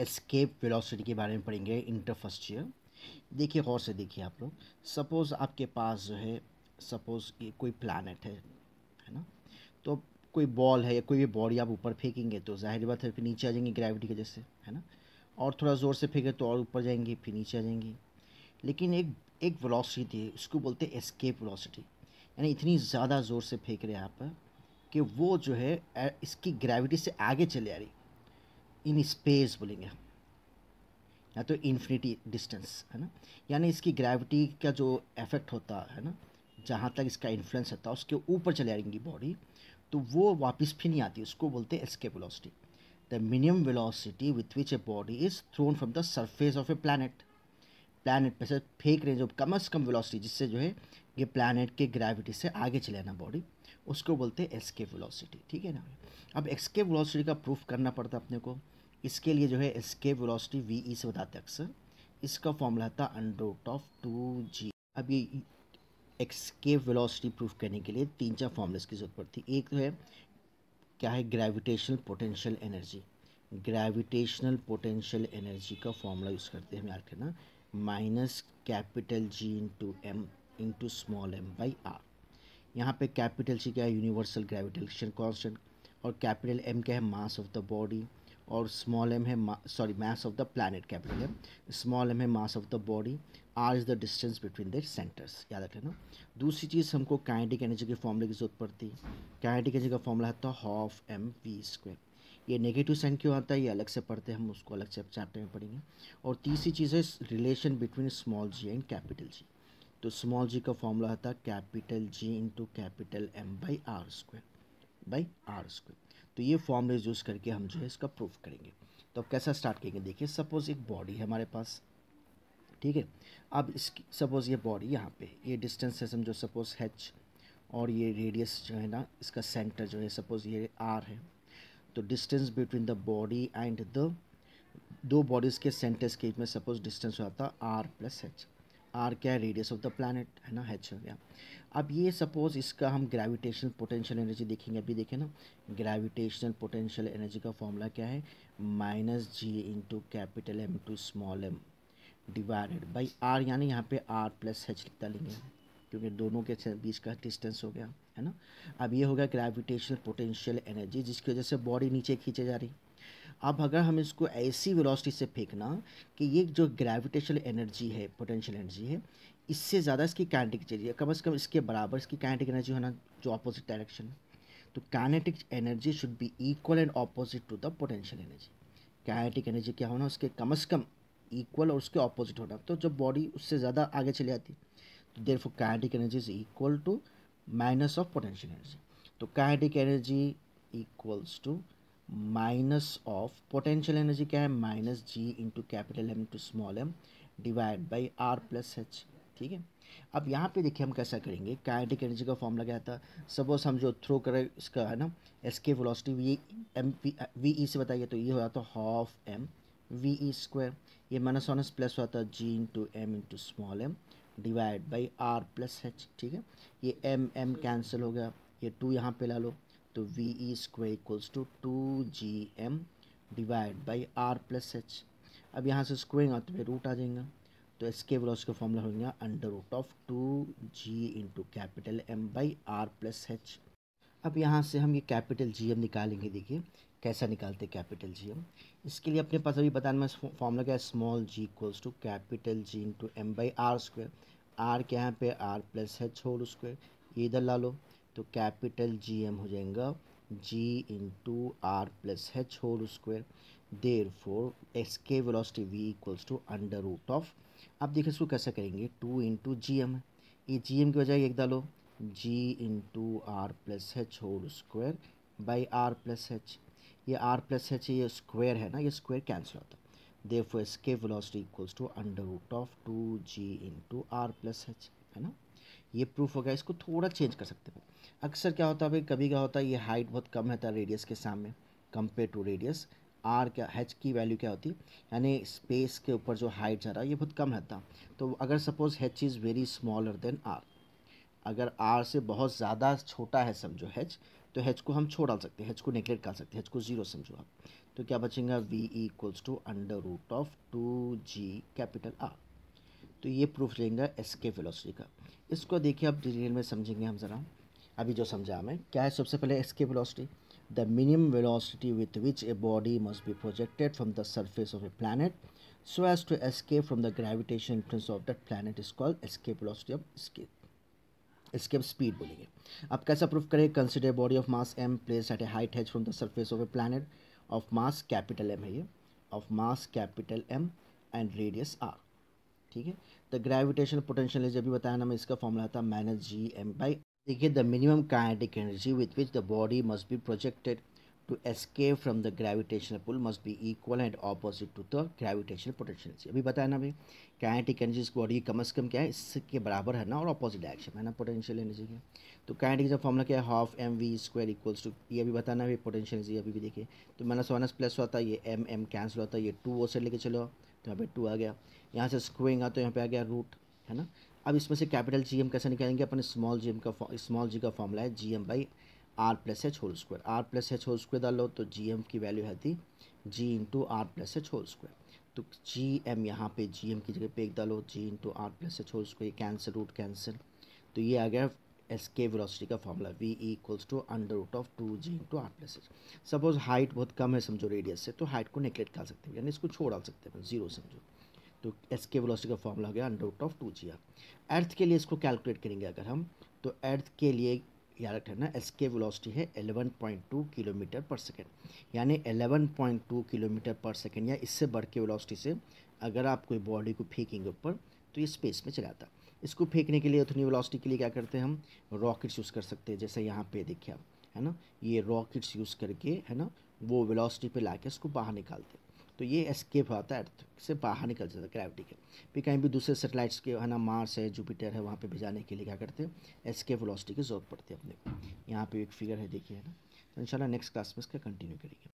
escape velocity के बारे में पढ़ेंगे इंटर फर्स्ट ईयर देखिए गौर से देखिए आप लोग सपोज़ आपके पास जो है सपोज़ कि कोई प्लानट है है ना तो कोई बॉल है या कोई भी बॉडी आप ऊपर फेंकेंगे तो जाहिर बात है फिर नीचे आ जाएंगे ग्रेविटी की वजह से है ना और थोड़ा ज़ोर से फेंके तो और ऊपर जाएंगे फिर नीचे आ जाएंगी लेकिन एक एक वेलोसिटी थी उसको बोलते हैं एस्केप वेलोसिटी यानी इतनी ज़्यादा ज़ोर से फेंक रहे हैं आप कि वो जो है इसकी ग्रेविटी से आगे चले आ रही इन स्पेस बोलेंगे या तो इन्फिनिटी डिस्टेंस है ना यानी इसकी ग्रेविटी का जो इफेक्ट होता है ना जहाँ तक इसका इन्फ्लुएंस होता है उसके ऊपर चले जाएंगी बॉडी तो वो वापस फिर नहीं आती उसको बोलते हैं escape velocity the minimum velocity with which a body is thrown from the surface of a planet planet पर से फेंक रहे हैं जो कम अज़ कम वेलोसिटी जिससे जो है ये प्लानट के ग्रेविटी से आगे चले ना बॉडी उसको बोलते हैं एस्के वेलोसिटी ठीक है ना अब एस्के वेलोसिटी का प्रूफ करना पड़ता है अपने को इसके लिए जो है एस्के वेलोसिटी वी ई से बताते अक्सर इसका फॉर्मूला था under root of two G अब ये एक्सकेप वेलोसिटी प्रूफ करने के लिए तीन चार फॉर्मूलेस की जरूरत पड़ती एक तो है क्या है gravitational potential energy gravitational potential energy का फॉर्मूला यूज़ करते हैं याद करना minus capital G into M into small m by R यहाँ पे कैपिटल सी क्या है यूनिवर्सल ग्रेविटेशन कांस्टेंट और कैपिटल एम क्या है मास ऑफ द बॉडी और स्मॉल एम है sorry mass of the planet capital M small m है mass of the body R is the distance between their centres याद रख लेना दूसरी चीज़ हमको काइनेटिक एनर्जी के फॉर्मूले की जरूरत पड़ती है काइनेटिक एनर्जी का फॉर्मूला होता है हॉफ एम वी स्क्वेयर ये नेगेटिव साइन क्यों आता है ये अलग से पढ़ते हैं हम उसको अलग से चैप्टर में पढ़ेंगे और तीसरी चीज़ है relation between small g and capital G तो स्मॉल जी का फॉर्मूला है capital G into capital M by R square by R square तो ये फॉर्मूले यूज़ करके हम जो है इसका प्रूफ करेंगे तो अब कैसा स्टार्ट करेंगे देखिए सपोज़ एक बॉडी है हमारे पास ठीक है अब इसकी सपोज़ ये बॉडी यहाँ पे ये डिस्टेंस है समझो सपोज़ हैच और ये रेडियस जो है ना इसका सेंटर जो है सपोज़ ये आर है तो distance between the body and the दो बॉडीज़ के सेंटर्स के बीच में सपोज डिस्टेंस हुआ था आर प्लस एच आर क्या रेडियस ऑफ द प्लानट है ना एच हो गया अब ये सपोज इसका हम ग्रेविटेशनल पोटेंशियल एनर्जी देखेंगे अभी देखें ना ग्रेविटेशनल पोटेंशियल एनर्जी का फॉर्मूला क्या है minus G into capital M to small m divided by R यानी यहाँ पे आर प्लस एच लिखता लेंगे क्योंकि दोनों के बीच का डिस्टेंस हो गया है ना अब ये होगा ग्रेविटेशनल पोटेंशियल एनर्जी जिसकी वजह से बॉडी नीचे खींचे जा रही अब अगर हम इसको ऐसी वेलोसिटी से फेंकना कि ये जो ग्रेविटेशनल एनर्जी है पोटेंशियल एनर्जी है इससे ज़्यादा इसकी कैनेटिक चाहिए कम से कम इसके बराबर इसकी कैनेटिक एनर्जी होना जो अपोजिट डायरेक्शन है तो kinetic energy should be equal and opposite to the potential energy kinetic energy क्या होना उसके कम से कम इक्वल और उसके ऑपोजिट होना तो जब बॉडी उससे ज़्यादा आगे चली जाती तो therefore kinetic energy is equal to minus of potential energy तो kinetic energy equals to minus of potential energy क्या है minus G into capital M to small m divide by R plus H ठीक है अब यहाँ पे देखिए हम कैसा करेंगे काइनेटिक एनर्जी का फॉर्मूला क्या था सपोज हम जो थ्रो करें इसका है ना escape velocity V M P V E से बताइए तो ये हो जाता हाफ एम वी ई स्क्वायर ये माइनस ऑनस प्लस होता है G into M into small m divide by R plus H ठीक है ये एम एम कैंसिल हो गया ये टू यहाँ पे ला लो तो V E square equals to two G M divide by R plus H अब यहाँ से स्क्वेयरिंग आते हुए रूट आ जाएगा तो इसके वेलोसिटी का फॉर्मूला हो under root of two G into capital M by R plus H अब यहाँ से हम ये कैपिटल जी एम निकालेंगे देखिए कैसा निकालते हैं कैपिटल जी एम इसके लिए अपने पास अभी बताने में फॉर्मूला क्या है small g equals to capital G into M by R square R के यहाँ पे R plus H whole square ये इधर ला लो तो कैपिटल जी एम हो जाएगा G to R plus H whole square therefore एक्स के velocity V equals to under root of अब देखिए इसको कैसे करेंगे टू इंटू जी एम ये जी एम की वजह एक डालो G into R plus H whole square by R plus H ये आर प्लस एच ये स्क्वायर है ना ये स्क्वायर कैंसिल होता है therefore escape velocity equals to under root of two G into R plus H है ना ये प्रूफ हो गया इसको थोड़ा चेंज कर सकते हैं अक्सर क्या होता है भाई कभी क्या होता है ये हाइट बहुत कम रहता है रेडियस के सामने कंपेयर टू रेडियस आर क्या हैच की वैल्यू क्या होती है यानी स्पेस के ऊपर जो हाइट जा रहा है ये बहुत कम रहता तो अगर suppose H is very smaller than R अगर आर से बहुत ज़्यादा छोटा है समझो हैच तो हैच को हम छोड़ डाल सकते हैं हैच को नेग्लेक्ट कर सकते हैं हैच को ज़ीरो समझो आप तो क्या बचेंगे V equals to under root of two G capital R तो ये प्रूफ रहेगा एस के फिलोसफी का इसको देखिए आप डिटेल में समझेंगे हम ज़रा अभी जो समझा हमें क्या है सबसे पहले escape velocity the minimum velocity with which a body must be projected from the surface of a planet so as to escape from the gravitation influence of that planet is called escape velocity of escape escape speed बोलेंगे अब कैसा proof करें consider body of mass m place at a height H from the surface of a planet of mass capital M है ये of mass capital M and radius R ठीक है the gravitation potential जब अभी बताया ना मैं इसका फॉर्मूला था माइनस जी एम बाई देखिए the minimum kinetic energy with which the body must be projected to escape from the gravitational pull must be equal and opposite to the gravitational potential energy अभी बताया ना भाई kinetic energy इसकी body कम से कम क्या है इसके बराबर है ना और अपोजिट डायरेक्शन है ना पोटेंशियल एनर्जी के तो काइनेटिक का फॉर्मूला क्या है half m v square equals to ये अभी बताना भाई पोटेंशियल एनर्जी अभी भी देखिए तो माइनस वन प्लस होता है ये एम एम कैंसिल होता है ये टू ओ से लेके चलो तो यहाँ पे टू आ गया यहाँ से आ तो यहाँ पे आ गया रूट है ना अब इसमें से कैपिटल जी एम कैसे निकालेंगे अपने स्मॉल जी एम का स्मॉल जी का फॉर्मूला है G M by R plus H whole square R plus H whole square डालो तो जी एम की वैल्यू है थी G into R plus H whole square तो जी एम यहाँ पे जी एम की जगह पे एक डालो G into R plus H whole square cancel root cancel तो ये आ गया एस्केप वेलोसिटी का formula V equals to under root of two G into R plus H suppose height बहुत कम है समझो रेडियस से तो हाइट को नेगलेक्ट कर सकते हैं यानी इसको छोड़ डाल सकते हैं जीरो समझो तो एस्के वेलोसिटी का फॉर्मूला हो गया under root of two G R earth के लिए इसको कैलकुलेट करेंगे अगर हम तो अर्थ के लिए याद रखना एस्के वेलोसिटी है eleven point two kilometre per second यानी eleven point two kilometre per second या इससे बढ़ के वेलोसिटी से अगर आप कोई बॉडी को फेंकेंगे ऊपर तो ये स्पेस में चला जाता इसको फेंकने के लिए उतनी वेलोसिटी के लिए क्या करते हैं हम रॉकेट्स यूज़ कर सकते हैं जैसे यहाँ पे देखिए आप है ना ये रॉकेट्स यूज़ करके है ना वो वेलोसिटी पे ला इसको बाहर निकालते हैं तो ये एस्केप आता है अर्थ से बाहर निकल जाता है ग्रेविटी के फिर कहीं भी दूसरे सेटेलाइट्स के है ना मार्स है जुपिटर है वहाँ पर भेजाने के लिए क्या करते हैं एस्केप वेलोसिटी की जरूरत पड़ती है अपने को यहाँ पर एक फिगर है देखिए है ना तो इंशाल्लाह नेक्स्ट क्लास में इसका कंटिन्यू करेंगे